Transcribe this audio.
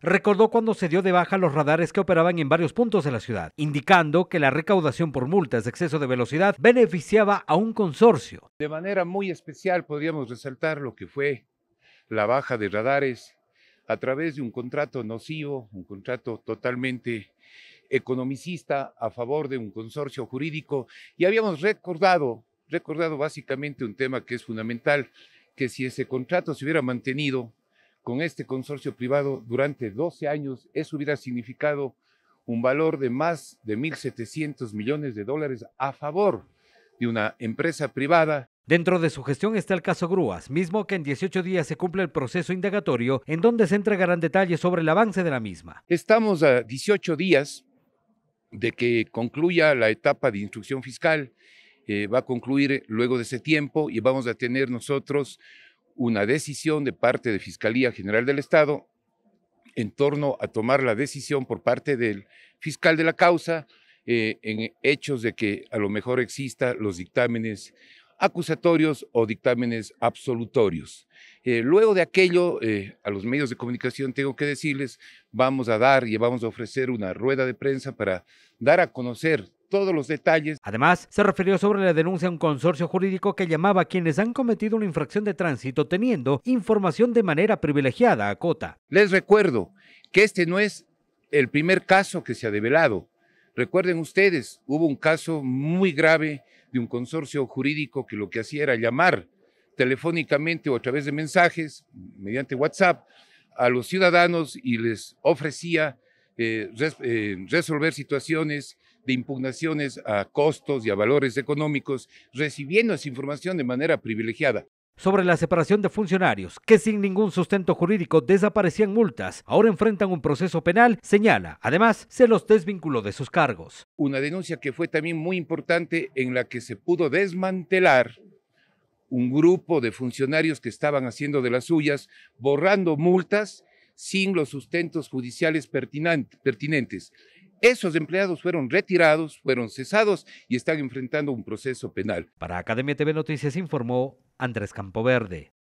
Recordó cuando se dio de baja los radares que operaban en varios puntos de la ciudad, indicando que la recaudación por multas de exceso de velocidad beneficiaba a un consorcio. De manera muy especial podríamos resaltar lo que fue la baja de radares a través de un contrato nocivo, un contrato totalmente economicista a favor de un consorcio jurídico y habíamos recordado, recordado básicamente un tema que es fundamental, que si ese contrato se hubiera mantenido, con este consorcio privado durante 12 años, eso hubiera significado un valor de más de 1.700 millones de dólares a favor de una empresa privada Dentro de su gestión está el caso Grúas, mismo que en 18 días se cumple el proceso indagatorio en donde se entregarán detalles sobre el avance de la misma. Estamos a 18 días de que concluya la etapa de instrucción fiscal. Eh, va a concluir luego de ese tiempo y vamos a tener nosotros una decisión de parte de Fiscalía General del Estado en torno a tomar la decisión por parte del fiscal de la causa eh, en hechos de que a lo mejor exista los dictámenes acusatorios o dictámenes absolutorios. Eh, luego de aquello, eh, a los medios de comunicación tengo que decirles, vamos a dar y vamos a ofrecer una rueda de prensa para dar a conocer todos los detalles. Además, se refirió sobre la denuncia a un consorcio jurídico que llamaba a quienes han cometido una infracción de tránsito teniendo información de manera privilegiada a Cota. Les recuerdo que este no es el primer caso que se ha develado. Recuerden ustedes, hubo un caso muy grave de un consorcio jurídico que lo que hacía era llamar telefónicamente o a través de mensajes, mediante WhatsApp, a los ciudadanos y les ofrecía eh, eh, resolver situaciones de impugnaciones a costos y a valores económicos, recibiendo esa información de manera privilegiada. Sobre la separación de funcionarios, que sin ningún sustento jurídico desaparecían multas, ahora enfrentan un proceso penal, señala. Además, se los desvinculó de sus cargos. Una denuncia que fue también muy importante en la que se pudo desmantelar un grupo de funcionarios que estaban haciendo de las suyas, borrando multas sin los sustentos judiciales pertinentes. Esos empleados fueron retirados, fueron cesados y están enfrentando un proceso penal. Para Academia TV Noticias informó Andrés Campoverde.